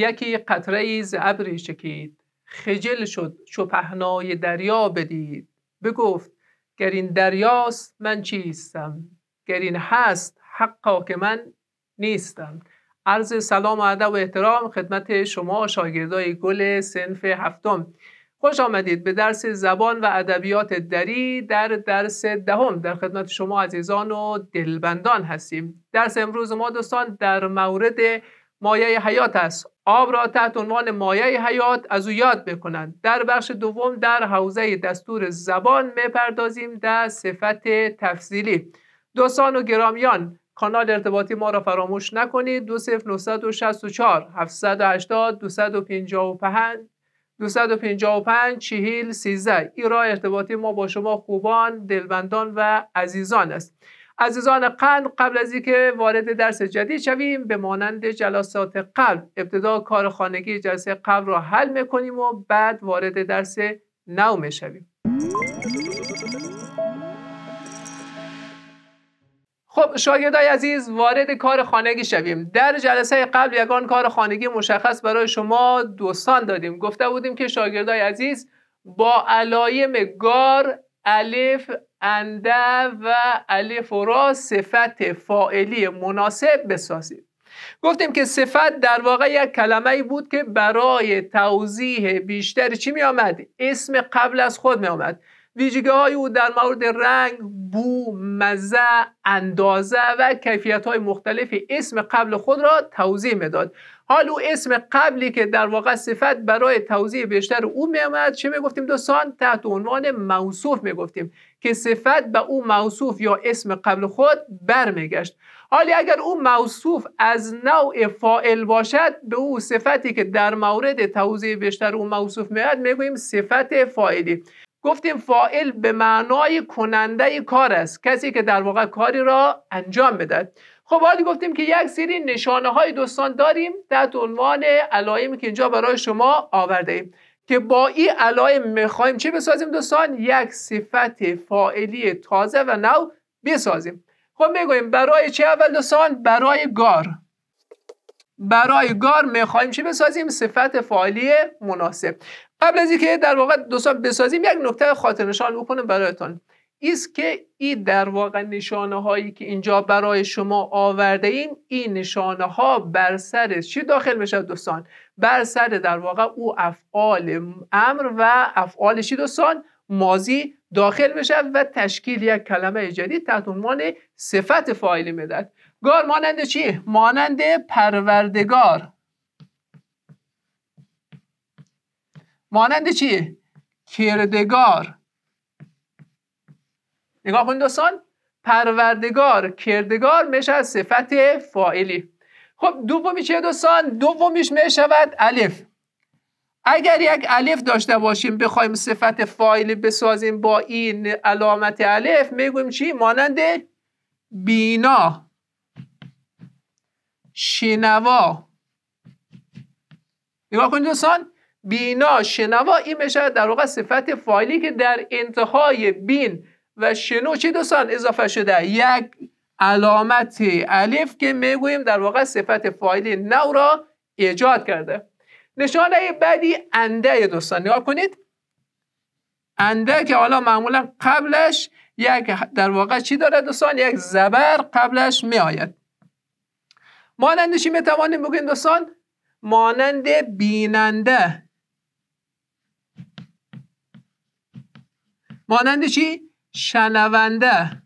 یکی قطره ای ز ابری چکید خجل شد چو پهنای دریا بدید بگفت گر این دریاست من چیستم گر این هست حقا که من نیستم عرض سلام و ادب و احترام خدمت شما شاگردای گل سنف هفتم خوش آمدید به درس زبان و ادبیات دری در درس دهم در خدمت شما عزیزان و دلبندان هستیم درس امروز ما دوستان در مورد مایه حیات است آب را تحت عنوان مایه حیات از او یاد بکنند در بخش دوم در حوزه دستور زبان میپردازیم در صفت تفضیلی دوستان و گرامیان کانال ارتباطی ما را فراموش نکنید 20964 780 255 255 چهیل 13 این راه ارتباطی ما با شما خوبان، دلبندان و عزیزان است. عزیزان قند قبل از اینکه وارد درس جدید شویم به مانند جلسات قبل ابتدا کار خانگی جلسه قبل را حل میکنیم و بعد وارد درس نو میشویم. خب شاگردای عزیز وارد کار خانگی شویم در جلسه قبل یگان کار خانگی مشخص برای شما دوستان دادیم گفته بودیم که شاگردای عزیز با علایم گار الف انده و الف را صفت فائلی مناسب بسازید گفتیم که صفت در واقع یک کلمه بود که برای توضیح بیشتر چی می آمد؟ اسم قبل از خود می آمد ویژگی های او در مورد رنگ، بو، مزه، اندازه و کیفیت های مختلف اسم قبل خود را توضیح میداد. حال او اسم قبلی که در واقع صفت برای توضیح بیشتر او می آمد چه می گفتیم دوستان تحت عنوان موصوف می گفتیم که صفت به او موصوف یا اسم قبل خود برمیگشت حالی اگر او موصوف از نوع فائل باشد به او صفتی که در مورد توضیح بیشتر او موصوف میاد میگوییم صفت فائلی گفتیم فائل به معنای کننده کار است کسی که در واقع کاری را انجام بدهد خب حالی گفتیم که یک سری نشانه های دوستان داریم تحت عنوان علایمی که اینجا برای شما آورده ایم که با این علائم میخوایم چه بسازیم دوستان یک صفت فاعلی تازه و نو بسازیم خب میگویم برای چه اول دوستان برای گار برای گار میخوایم چه بسازیم صفت فاعلی مناسب قبل از اینکه در واقع دوستان بسازیم یک نکته خاطر نشان بکنم برایتان ایست که این در واقع نشانه هایی که اینجا برای شما آورده ایم این نشانه ها بر سر چی داخل میشه دوستان بر سر در واقع او افعال امر و افعال چی دوستان ماضی داخل میشه و تشکیل یک کلمه جدید تحت عنوان صفت فاعل میدهد گار مانند چی مانند پروردگار مانند چی کردگار نگاه کنید دوستان پروردگار کردگار میشه صفت فائلی خب دومی چیه دوستان دومیش میشود الف اگر یک الف داشته باشیم بخوایم صفت فایلی بسازیم با این علامت الف میگویم چی مانند بینا شنوا نگاه کنید دوستان بینا شنوا این میشه در واقع صفت فایلی که در انتهای بین و شنو چی دوستان اضافه شده یک علامت الف که میگویم در واقع صفت فایل نو را ایجاد کرده نشانه بعدی انده دوستان نگاه کنید انده که حالا معمولا قبلش یک در واقع چی داره دوستان یک زبر قبلش می آید مانندش می توانیم بگیم دوستان مانند بیننده مانند چی شنونده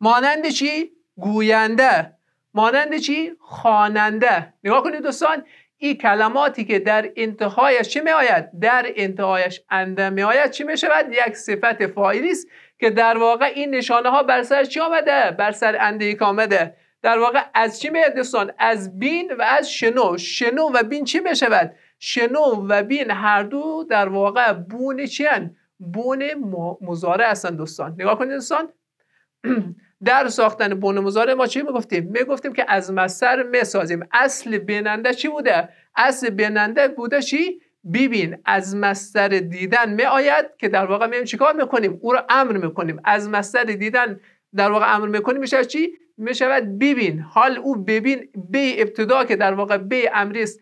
مانند چی؟ گوینده مانند چی؟ خواننده نگاه کنید دوستان این کلماتی که در انتهایش چه می آید؟ در انتهایش انده می آید چی می شود؟ یک صفت است که در واقع این نشانه ها بر سر چی آمده؟ بر سر انده آمده در واقع از چی می آید دوستان؟ از بین و از شنو شنو و بین چی می شود؟ شنو و بین هر دو در واقع بون چی هن؟ بون مزاره هستن دوستان نگاه کنید دوستان در ساختن بون مزاره ما چی میگفتیم میگفتیم که از مصدر میسازیم اصل بیننده چی بوده اصل بیننده بوده چی ببین از مصدر دیدن می که در واقع میایم چیکار میکنیم او را امر میکنیم از مصدر دیدن در واقع امر میکنیم میشه چی میشود ببین حال او ببین بی ابتدا که در واقع به امری است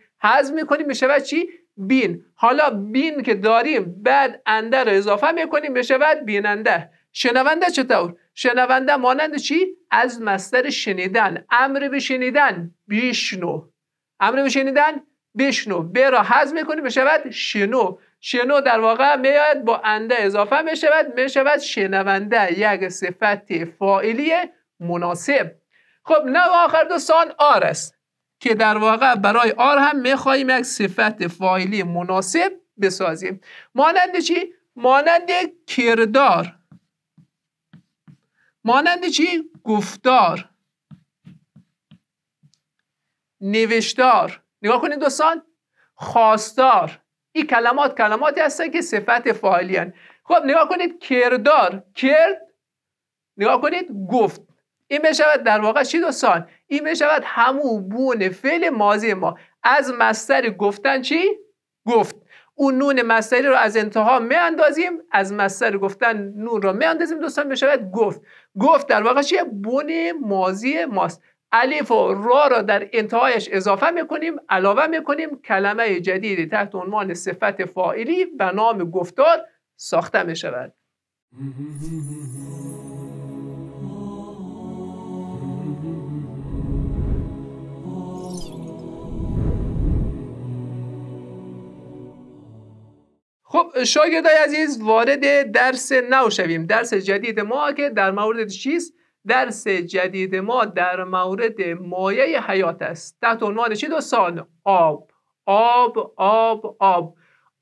میکنیم میشود چی بین حالا بین که داریم بعد انده رو اضافه میکنیم میشود بیننده شنونده چطور شنونده مانند چی از مستر شنیدن امر به شنیدن بیشنو امر به شنیدن بشنو ب را میکنیم میکنیم میشود شنو شنو در واقع میاد با انده اضافه میشود میشود شنونده یک صفت فائلی مناسب خب نه آخر دو سان است که در واقع برای آر هم میخواهیم یک صفت فایلی مناسب بسازیم مانند چی؟ مانند کردار مانند چی؟ گفتار نوشتار نگاه کنید دوستان خواستار این کلمات کلماتی هستن که صفت فاعلی هن. خب نگاه کنید کردار کرد نگاه کنید گفت این بشود در واقع چی دوستان این بشود همون بون فعل ماضی ما از مستر گفتن چی؟ گفت اون نون مستری رو از انتها میاندازیم از مستر گفتن نون رو میاندازیم دوستان بشود گفت گفت در واقع چیه بون ماضی ماست الف و را را در انتهایش اضافه میکنیم علاوه میکنیم کلمه جدیدی تحت عنوان صفت فاعلی به نام گفتار ساخته میشود خب شاگردای عزیز وارد درس نو شویم درس جدید ما که در مورد چیست درس جدید ما در مورد مایه حیات است تحت عنوان چی دوستان آب آب آب آب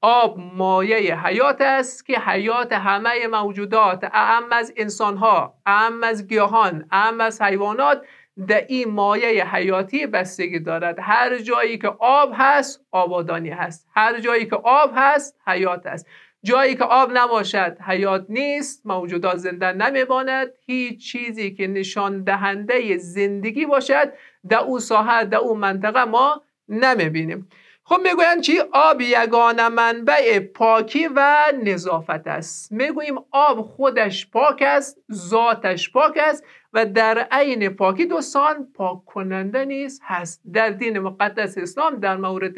آب مایه حیات است که حیات همه موجودات اعم از انسانها اعم از گیاهان اعم از حیوانات در این مایه حیاتی بستگی دارد هر جایی که آب هست آبادانی هست هر جایی که آب هست حیات است جایی که آب نباشد حیات نیست موجودات زنده نمیماند هیچ چیزی که نشان دهنده زندگی باشد در او ساحه در او منطقه ما نمیبینیم خب میگویند چی؟ آب یگانه منبع پاکی و نظافت است میگوییم آب خودش پاک است ذاتش پاک است و در عین پاکی دوستان پاک کننده نیست هست در دین مقدس اسلام در مورد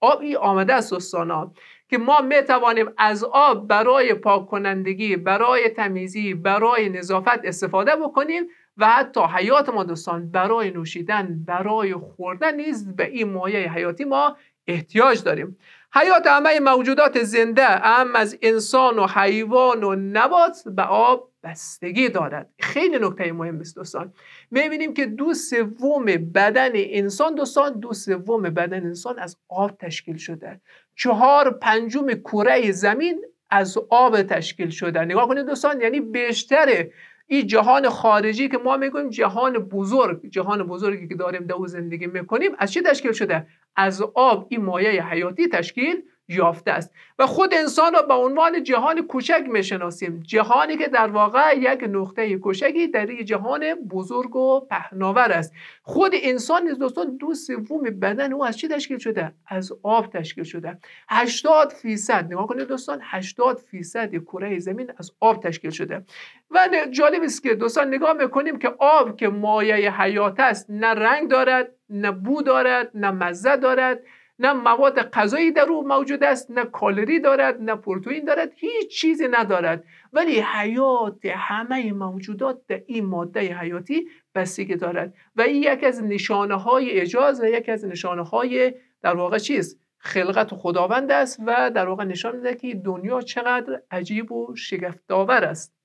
آب ای آمده است دوستان که ما میتوانیم از آب برای پاک کنندگی برای تمیزی برای نظافت استفاده بکنیم و حتی حیات ما دوستان برای نوشیدن برای خوردن نیز به این مایه حیاتی ما احتیاج داریم حیات همه موجودات زنده اهم از انسان و حیوان و نبات به آب بستگی دارد خیلی نکته مهم است دوستان میبینیم که دو سوم بدن انسان دوستان دو سوم بدن انسان از آب تشکیل شده چهار پنجم کره زمین از آب تشکیل شده نگاه کنید دوستان یعنی بیشتره این جهان خارجی که ما میگویم جهان بزرگ جهان بزرگی که داریم در زندگی میکنیم از چه تشکیل شده از آب این مایه حیاتی تشکیل یافته است و خود انسان را به عنوان جهان کوچک میشناسیم جهانی که در واقع یک نقطه کوچکی در یک جهان بزرگ و پهناور است خود انسان دوستان دو سوم بدن او از چی تشکیل شده از آب تشکیل شده 80 فیصد نگاه کنید دوستان 80 فیصد کره زمین از آب تشکیل شده و جالب است که دوستان نگاه میکنیم که آب که مایه حیات است نه رنگ دارد نه بو دارد نه مزه دارد نه مواد غذایی در او موجود است نه کالری دارد نه پروتئین دارد هیچ چیزی ندارد ولی حیات همه موجودات در این ماده حیاتی بستگی دارد و این یک از نشانه های اجاز و یک از نشانه های در واقع چیست خلقت خداوند است و در واقع نشان میده که دنیا چقدر عجیب و شگفت‌آور است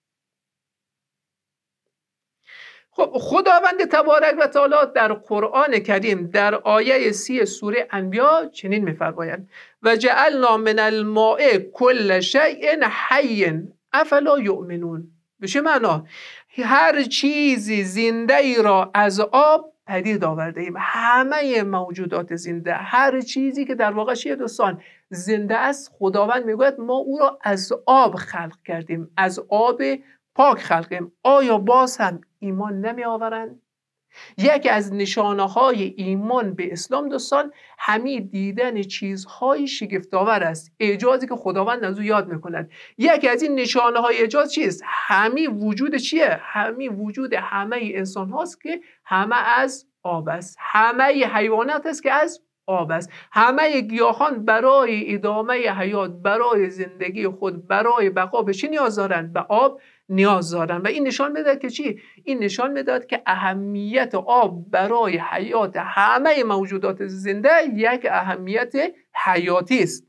خب خداوند تبارک و تعالی در قرآن کریم در آیه سی سوره انبیا چنین میفرمایند و جعلنا من الماء کل شیء حی افلا یؤمنون به چه معنا هر چیزی زنده ای را از آب پدید آورده ایم همه موجودات زنده هر چیزی که در واقع چیه دوستان زنده است خداوند میگوید ما او را از آب خلق کردیم از آب پاک خلقیم آیا باز هم ایمان نمی آورند یکی از نشانه های ایمان به اسلام دوستان همی دیدن چیزهای شگفتآور است اعجازی که خداوند از او یاد میکند یکی از این نشانه های اجاز چیست همی وجود چیه همی وجود همه انسان هاست که همه از آب است همه حیوانات است که از آب است همه گیاهان برای ادامه حیات برای زندگی خود برای بقا به چی نیاز دارند به آب نیاز دارند. و این نشان میداد که چی این نشان میداد که اهمیت آب برای حیات همه موجودات زنده یک اهمیت حیاتی است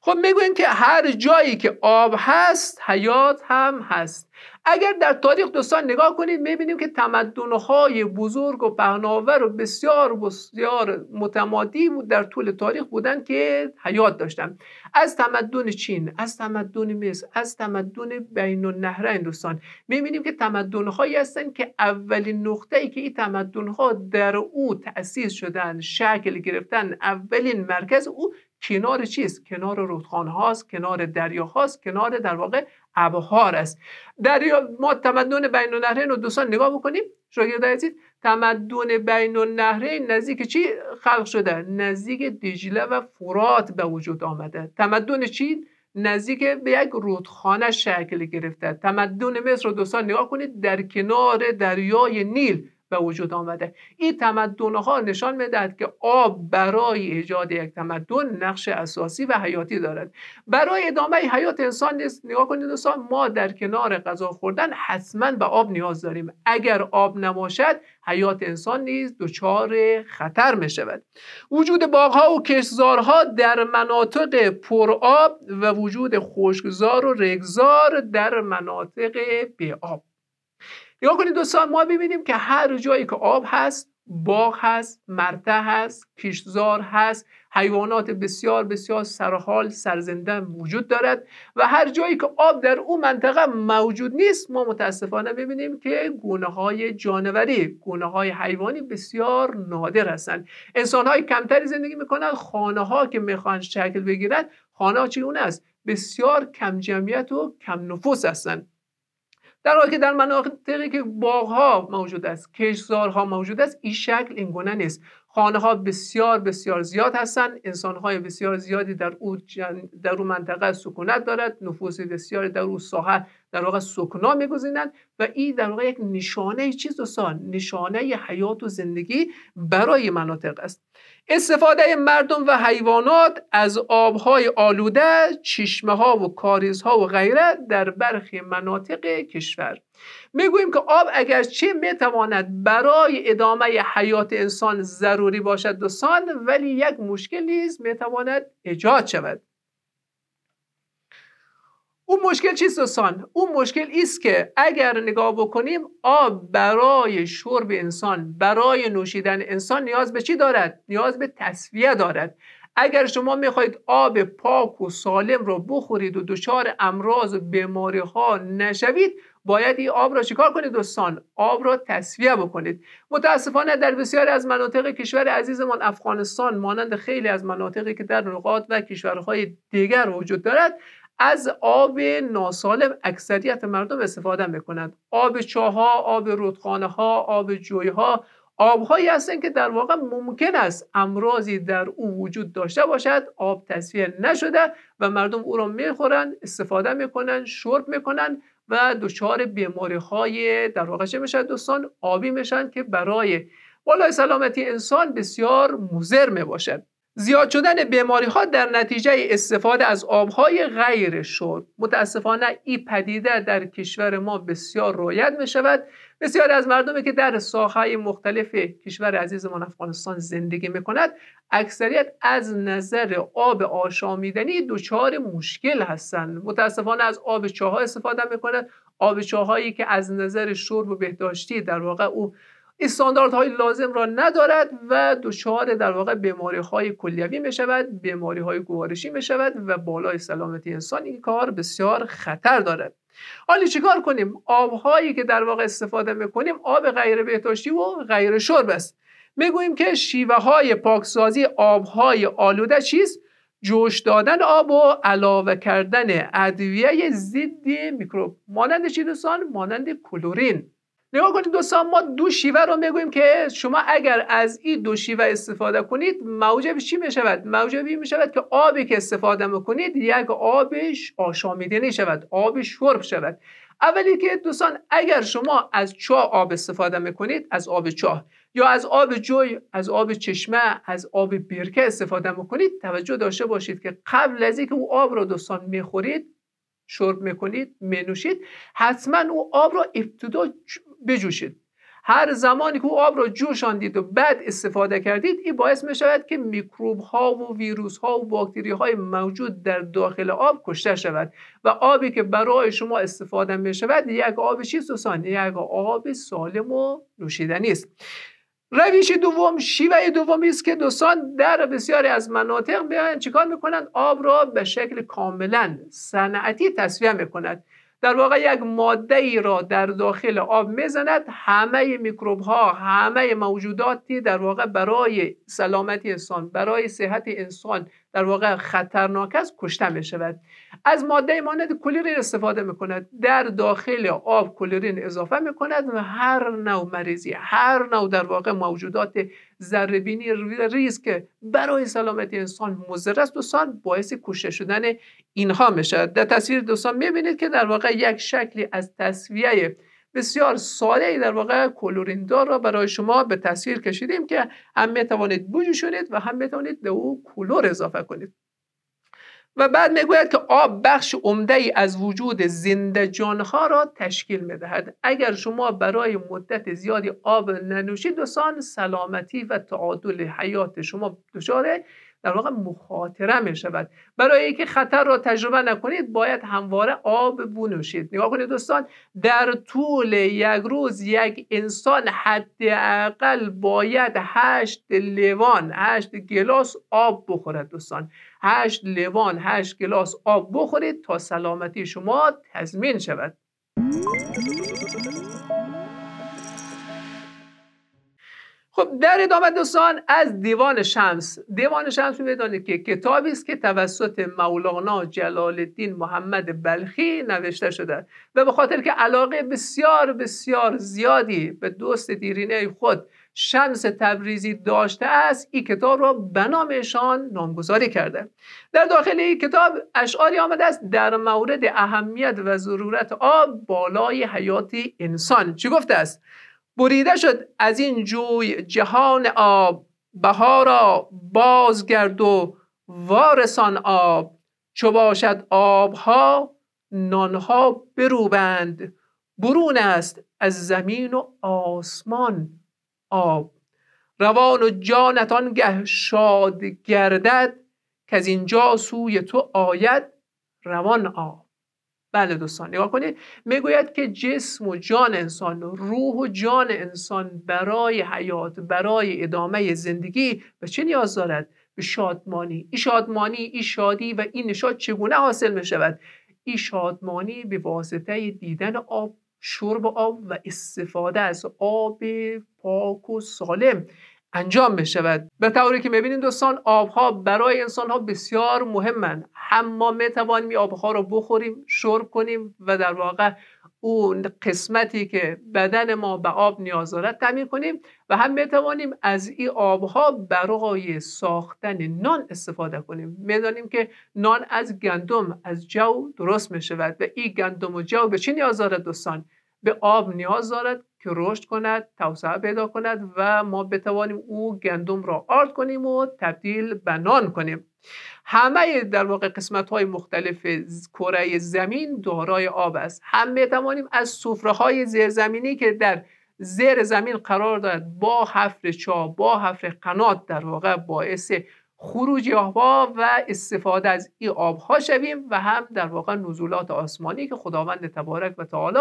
خب میگویم که هر جایی که آب هست حیات هم هست اگر در تاریخ دوستان نگاه کنید میبینیم که تمدنهای بزرگ و پهناور و بسیار بسیار متمادی در طول تاریخ بودن که حیات داشتن از تمدن چین از تمدن مصر از تمدن بین النهرین دوستان میبینیم که تمدنهایی هستن که اولین نقطه ای که این تمدنها در او تأسیس شدن شکل گرفتن اولین مرکز او کنار چیست کنار رودخانه هاست کنار دریا هاست کنار در واقع ابهار است در ما تمدن بین النهرین رو دوستان نگاه بکنیم شاگرد عزیز تمدن بین النهرین نزدیک چی خلق شده نزدیک دجله و فرات به وجود آمده تمدن چین نزدیک به یک رودخانه شکل گرفته تمدن مصر رو دوستان نگاه کنید در کنار دریای نیل به وجود آمده این تمدن ها نشان میدهد که آب برای ایجاد یک تمدن نقش اساسی و حیاتی دارد برای ادامه حیات انسان نیست نگاه کنید دوستان ما در کنار غذا خوردن حتما به آب نیاز داریم اگر آب نباشد حیات انسان نیز دچار خطر می شود وجود باغ ها و کشزارها در مناطق آب و وجود خشکزار و رگزار در مناطق بی آب نگاه کنید دوستان ما ببینیم که هر جایی که آب هست باغ هست مرتع هست کشتزار هست حیوانات بسیار بسیار سرحال سرزنده وجود دارد و هر جایی که آب در اون منطقه موجود نیست ما متاسفانه ببینیم که گونه های جانوری گونه های حیوانی بسیار نادر هستند انسان های کمتری زندگی میکنند خانه ها که میخوان شکل بگیرند خانه ها است بسیار کم جمعیت و کم نفوس هستند در حالی که در مناطقی که باغها موجود است کشزارها موجود است این شکل اینگونه نیست خانه ها بسیار بسیار زیاد هستند انسان های بسیار زیادی در او, جن... در او منطقه سکونت دارد نفوس بسیاری در او ساحه در واقع سکنا میگزینند و این در واقع یک نشانه چیز دوستان نشانه حیات و زندگی برای مناطق است استفاده مردم و حیوانات از آبهای آلوده چشمه ها و کاریزها و غیره در برخی مناطق کشور میگوییم که آب اگرچه میتواند برای ادامه حیات انسان ضروری باشد دوستان ولی یک مشکل نیز میتواند ایجاد شود اون مشکل چیست دوستان اون مشکل ایست که اگر نگاه بکنیم آب برای شرب انسان برای نوشیدن انسان نیاز به چی دارد نیاز به تصفیه دارد اگر شما میخواهید آب پاک و سالم رو بخورید و دچار امراض و بیماری ها نشوید باید این آب را چیکار کنید دوستان آب را تصفیه بکنید متاسفانه در بسیاری از مناطق کشور عزیزمان افغانستان مانند خیلی از مناطقی که در نقاط و کشورهای دیگر وجود دارد از آب ناسالم اکثریت مردم استفاده میکنند آب چاها آب رودخانه ها آب جوی ها آبهایی هستند که در واقع ممکن است امراضی در او وجود داشته باشد آب تصفیه نشده و مردم او را میخورند استفاده میکنند شرب میکنند و دچار بیماری های در واقع چه میشن دوستان آبی میشن که برای بالای سلامتی انسان بسیار مضر میباشد زیاد شدن بیماری ها در نتیجه استفاده از آبهای غیر شرب متاسفانه ای پدیده در کشور ما بسیار رویت می شود بسیار از مردمی که در ساخه مختلف کشور عزیزمان افغانستان زندگی می کند اکثریت از نظر آب آشامیدنی دچار مشکل هستند متاسفانه از آب چاه استفاده می کند آب چاهایی که از نظر شرب و بهداشتی در واقع او استانداردهای لازم را ندارد و دچار در واقع بیماری های کلیوی می شود بیماری های گوارشی می شود و بالای سلامتی انسان این کار بسیار خطر دارد حالی چیکار کنیم آبهایی که در واقع استفاده میکنیم آب غیر بهداشتی و غیر شرب است میگوییم که شیوه های پاکسازی آبهای آلوده چیست جوش دادن آب و علاوه کردن ادویه ضد میکروب مانند چی دوستان مانند کلورین نگاه کنید دوستان ما دو شیوه رو میگوییم که شما اگر از این دو شیوه استفاده کنید موجب چی میشود موجب این میشود که آبی که استفاده میکنید یک آبش آشامیدنی شود آب شرب شود اولی که دوستان اگر شما از چاه آب استفاده میکنید از آب چاه یا از آب جوی از آب چشمه از آب برکه استفاده میکنید توجه داشته باشید که قبل از اینکه او آب را دوستان میخورید شرب میکنید منوشید حتما او آب را ابتدا بجوشید هر زمانی که او آب را جوشاندید و بعد استفاده کردید این باعث می شود که میکروب ها و ویروس ها و باکتری های موجود در داخل آب کشته شود و آبی که برای شما استفاده می شود یک آب چیست و یک آب سالم و نوشیدنی است رویش دوم شیوه دومی است که دوستان در بسیاری از مناطق بیان چیکار میکنند آب را به شکل کاملا صنعتی تصفیه میکنند در واقع یک ماده ای را در داخل آب میزند همه میکروب ها همه موجوداتی در واقع برای سلامتی انسان برای صحت انسان در واقع خطرناک است کشته می شود از ماده مانند کلورین استفاده می کند در داخل آب کلورین اضافه می کند و هر نوع مریضی هر نوع در واقع موجودات ذره بینی است که برای سلامتی انسان مضر است دوستان باعث کشته شدن اینها میشه در تصویر دوستان میبینید که در واقع یک شکلی از تصویه بسیار ساده در واقع کلوریندار را برای شما به تصویر کشیدیم که هم میتوانید بجوشونید و هم میتوانید به او کلور اضافه کنید و بعد میگوید که آب بخش عمده ای از وجود زنده ها را تشکیل میدهد اگر شما برای مدت زیادی آب ننوشید دوستان سلامتی و تعادل حیات شما دچار در واقع مخاطره می شود برای اینکه خطر را تجربه نکنید باید همواره آب بنوشید. نگاه کنید دوستان در طول یک روز یک انسان حداقل باید هشت لیوان هشت گلاس آب بخورد دوستان هشت لیوان هشت گلاس آب بخورید تا سلامتی شما تضمین شود خب در ادامه دوستان از دیوان شمس دیوان شمس بدانید که کتابی است که توسط مولانا جلال الدین محمد بلخی نوشته شده و به خاطر که علاقه بسیار بسیار زیادی به دوست دیرینه خود شمس تبریزی داشته است این کتاب را به ایشان نامگذاری کرده در داخل این کتاب اشعاری آمده است در مورد اهمیت و ضرورت آب بالای حیات انسان چی گفته است بریده شد از این جوی جهان آب بهارا بازگرد و وارسان آب چو باشد آبها نانها بروبند برون است از زمین و آسمان آب روان و جانت آنگه شاد گردد که از اینجا سوی تو آید روان آب بله دوستان نگاه کنید میگوید که جسم و جان انسان و روح و جان انسان برای حیات برای ادامه زندگی به چه نیاز دارد به شادمانی این شادمانی این شادی و این نشاد چگونه حاصل می شود این شادمانی به واسطه دیدن آب شرب آب و استفاده از آب پاک و سالم انجام شود به طوری که می بینیم دوستان آبها برای انسان ها بسیار مهمند هم ما میتوانیم آبها رو بخوریم شرب کنیم و در واقع اون قسمتی که بدن ما به آب نیاز دارد تامین کنیم و هم میتوانیم از این آبها برای ساختن نان استفاده کنیم میدانیم که نان از گندم از جو درست می شود و این گندم و جو به چی نیاز دارد دوستان به آب نیاز دارد که رشد کند توسعه پیدا کند و ما بتوانیم او گندم را آرد کنیم و تبدیل به نان کنیم همه در واقع قسمت های مختلف کره زمین دارای آب است هم میتوانیم از سفره های زیرزمینی که در زیر زمین قرار دارد با حفر چا با حفر قنات در واقع باعث خروجی آبها و استفاده از این آبها شویم و هم در واقع نزولات آسمانی که خداوند تبارک و تعالی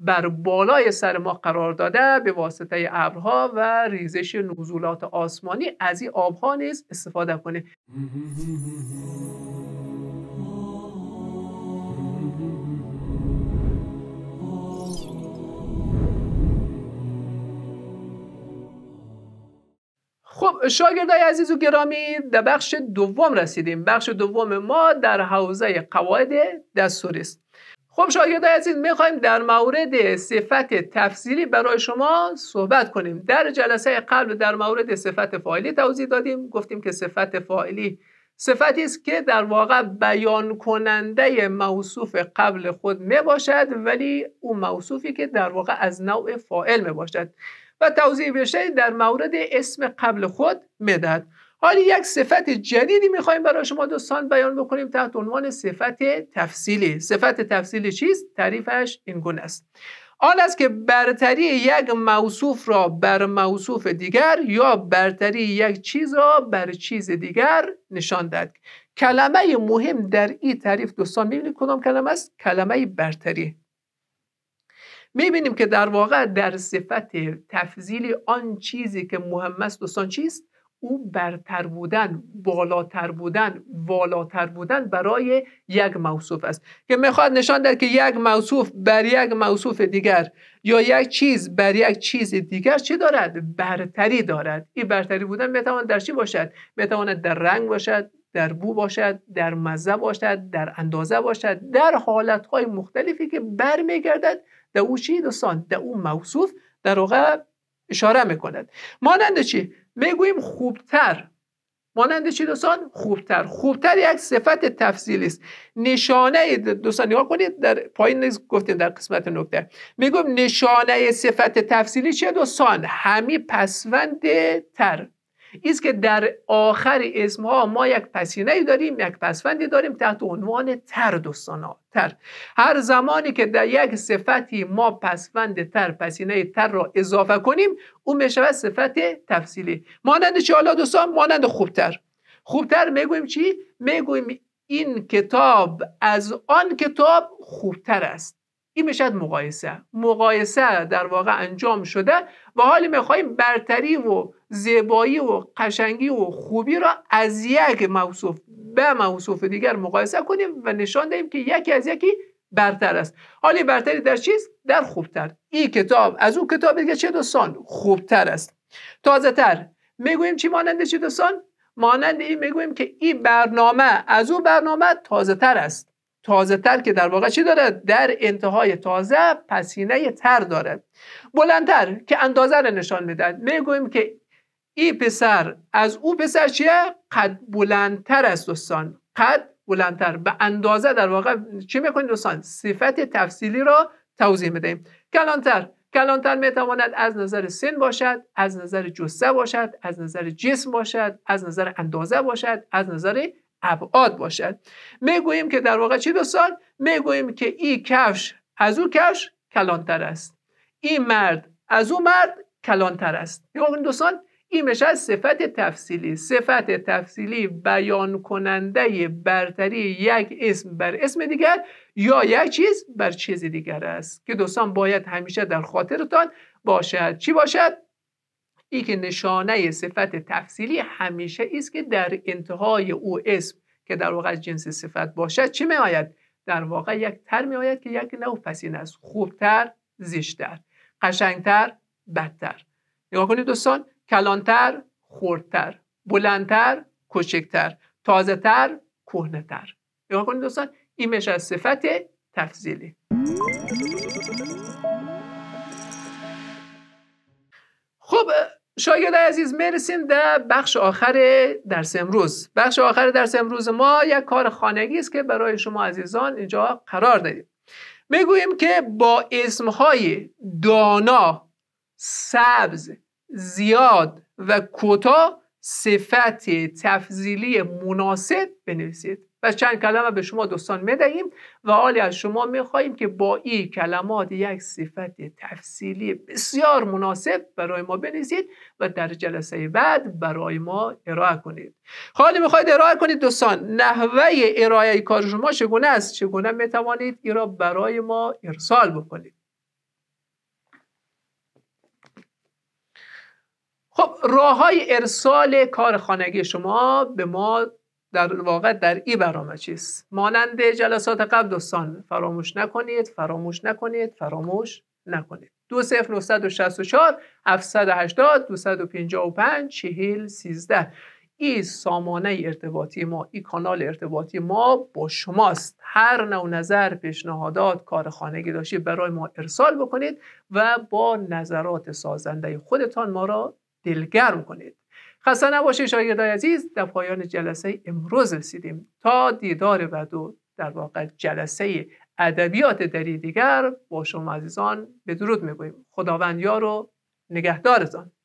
بر بالای سر ما قرار داده به واسطه ابرها و ریزش نزولات آسمانی از این آبها نیز استفاده کنیم خب شاگردای عزیز و گرامی در بخش دوم رسیدیم بخش دوم ما در حوزه قواعد دستور است خب شاگردای عزیز میخوایم در مورد صفت تفصیلی برای شما صحبت کنیم در جلسه قبل در مورد صفت فاعلی توضیح دادیم گفتیم که صفت فاعلی صفتی است که در واقع بیان کننده موصوف قبل خود می باشد ولی اون موصوفی که در واقع از نوع فاعل میباشد باشد و توضیح بشه در مورد اسم قبل خود مدد حالی یک صفت جدیدی میخوایم برای شما دوستان بیان بکنیم تحت عنوان صفت تفصیلی صفت تفصیلی چیست تعریفش این گونه است آن است که برتری یک موصوف را بر موصوف دیگر یا برتری یک چیز را بر چیز دیگر نشان داد کلمه مهم در این تعریف دوستان میبینید کدام کلمه است کلمه برتری میبینیم که در واقع در صفت تفضیلی آن چیزی که مهم است دوستان چیست او برتر بودن بالاتر بودن والاتر بودن برای یک موصوف است که میخواد نشان دهد که یک موصوف بر یک موصوف دیگر یا یک چیز بر یک چیز دیگر چه دارد برتری دارد این برتری بودن میتواند در چی باشد میتواند در رنگ باشد در بو باشد در مزه باشد در اندازه باشد در حالتهای مختلفی که برمیگردد در او چی دوستان در او موصوف در واقع اشاره میکند مانند چی میگوییم خوبتر مانند چی دوستان خوبتر خوبتر یک صفت تفصیلی است نشانه دوستان نگاه کنید در پایین نیز گفتیم در قسمت نکته میگویم نشانه صفت تفصیلی چی دوستان همی پسوند تر ایست که در آخر ها ما یک پسینه داریم یک پسفندی داریم تحت عنوان تر ها تر هر زمانی که در یک صفتی ما پسفند تر پسینه تر را اضافه کنیم اون میشود صفت تفصیلی مانند چه حالا دوستان مانند خوبتر خوبتر میگویم چی؟ میگویم این کتاب از آن کتاب خوبتر است این میشد مقایسه مقایسه در واقع انجام شده و حالی میخواهیم برتری و زیبایی و قشنگی و خوبی را از یک موصوف به موصوف دیگر مقایسه کنیم و نشان دهیم که یکی از یکی برتر است حالی برتری در چیست؟ در خوبتر این کتاب از اون کتاب دیگه چه دوستان خوبتر است تازه تر میگوییم چی مانند چه دوستان مانند این میگوییم که این برنامه از اون برنامه تازه تر است تازه تر که در واقع چی داره؟ در انتهای تازه پسینه تر دارد بلندتر که اندازه رو نشان میدهد میگویم که این پسر از او پسر چیه قد بلندتر است دوستان قد بلندتر به اندازه در واقع چی میکنید دوستان صفت تفصیلی را توضیح میدهیم کلانتر کلانتر میتواند از نظر سن باشد از نظر جسه باشد از نظر جسم باشد از نظر اندازه باشد از نظر ابعاد باشد میگوییم که در واقع چی دوستان میگوییم که این کفش از او کفش کلانتر است این مرد از او مرد کلانتر است این دوستان این میشه صفت تفصیلی صفت تفصیلی بیان کننده برتری یک اسم بر اسم دیگر یا یک چیز بر چیز دیگر است که دوستان باید همیشه در خاطرتان باشد چی باشد ای که نشانه صفت تفصیلی همیشه است که در انتهای او اسم که در واقع جنس صفت باشد چه می آید در واقع یک تر می آید که یک نو پسین است خوبتر زیشتر قشنگتر بدتر نگاه کنید دوستان کلانتر خوردتر بلندتر کوچکتر تازهتر کهنهتر نگاه کنید دوستان این میشه از صفت تفصیلی خب شاید عزیز میرسیم در بخش آخر درس امروز بخش آخر درس امروز ما یک کار خانگی است که برای شما عزیزان اینجا قرار دادیم میگوییم که با اسمهای دانا سبز زیاد و کوتاه صفت تفضیلی مناسب بنویسید و چند کلمه به شما دوستان میدهیم و حالی از شما میخواهیم که با این کلمات یک صفت تفصیلی بسیار مناسب برای ما بنویسید و در جلسه بعد برای ما ارائه کنید حالی میخواید ارائه کنید دوستان نحوه ارائه کار شما چگونه است چگونه میتوانید این را برای ما ارسال بکنید خب راه های ارسال کار خانگی شما به ما در واقع در این برنامه چیست مانند جلسات قبل دوستان فراموش نکنید فراموش نکنید فراموش نکنید 20964 780 255 40 13 این سامانه ارتباطی ما این کانال ارتباطی ما با شماست هر نوع نظر پیشنهادات کار خانگی داشتید برای ما ارسال بکنید و با نظرات سازنده خودتان ما را دلگرم کنید خسته نباشید شاگردای عزیز در پایان جلسه امروز رسیدیم تا دیدار بعد و در واقع جلسه ادبیات دری دیگر با شما عزیزان به درود میگویم خداوند یار و نگهدارتان